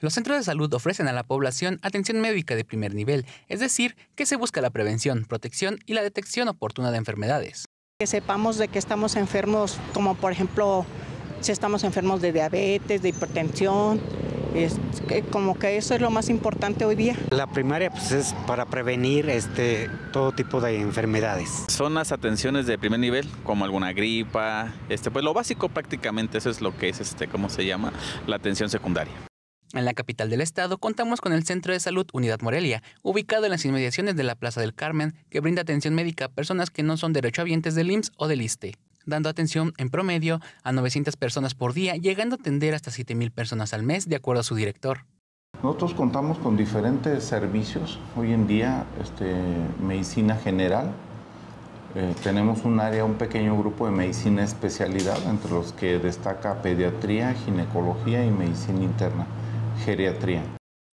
Los centros de salud ofrecen a la población atención médica de primer nivel, es decir, que se busca la prevención, protección y la detección oportuna de enfermedades. Que sepamos de que estamos enfermos, como por ejemplo, si estamos enfermos de diabetes, de hipertensión, es como que eso es lo más importante hoy día. La primaria pues, es para prevenir este, todo tipo de enfermedades. Son las atenciones de primer nivel, como alguna gripa, este, pues lo básico prácticamente, eso es lo que es, este, ¿cómo se llama? La atención secundaria. En la capital del estado contamos con el Centro de Salud Unidad Morelia, ubicado en las inmediaciones de la Plaza del Carmen, que brinda atención médica a personas que no son derechohabientes del IMSS o del ISTE, dando atención en promedio a 900 personas por día, llegando a atender hasta 7.000 personas al mes, de acuerdo a su director. Nosotros contamos con diferentes servicios, hoy en día este, medicina general, eh, tenemos un área, un pequeño grupo de medicina especialidad, entre los que destaca pediatría, ginecología y medicina interna geriatría.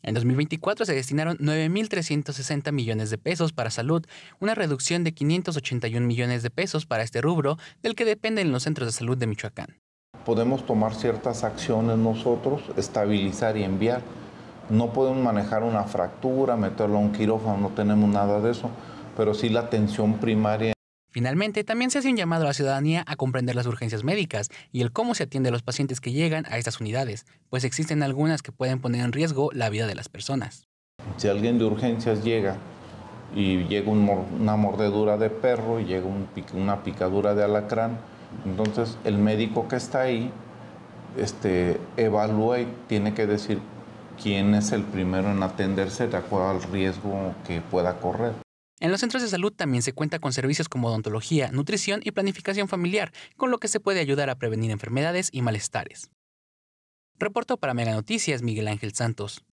En 2024 se destinaron 9.360 millones de pesos para salud, una reducción de 581 millones de pesos para este rubro del que dependen los centros de salud de Michoacán. Podemos tomar ciertas acciones nosotros, estabilizar y enviar. No podemos manejar una fractura, meterlo a un quirófano, no tenemos nada de eso, pero sí la atención primaria Finalmente, también se hace un llamado a la ciudadanía a comprender las urgencias médicas y el cómo se atiende a los pacientes que llegan a estas unidades, pues existen algunas que pueden poner en riesgo la vida de las personas. Si alguien de urgencias llega y llega una mordedura de perro, y llega una picadura de alacrán, entonces el médico que está ahí este, evalúa y tiene que decir quién es el primero en atenderse de acuerdo al riesgo que pueda correr. En los centros de salud también se cuenta con servicios como odontología, nutrición y planificación familiar, con lo que se puede ayudar a prevenir enfermedades y malestares. Reporto para Mega Noticias Miguel Ángel Santos.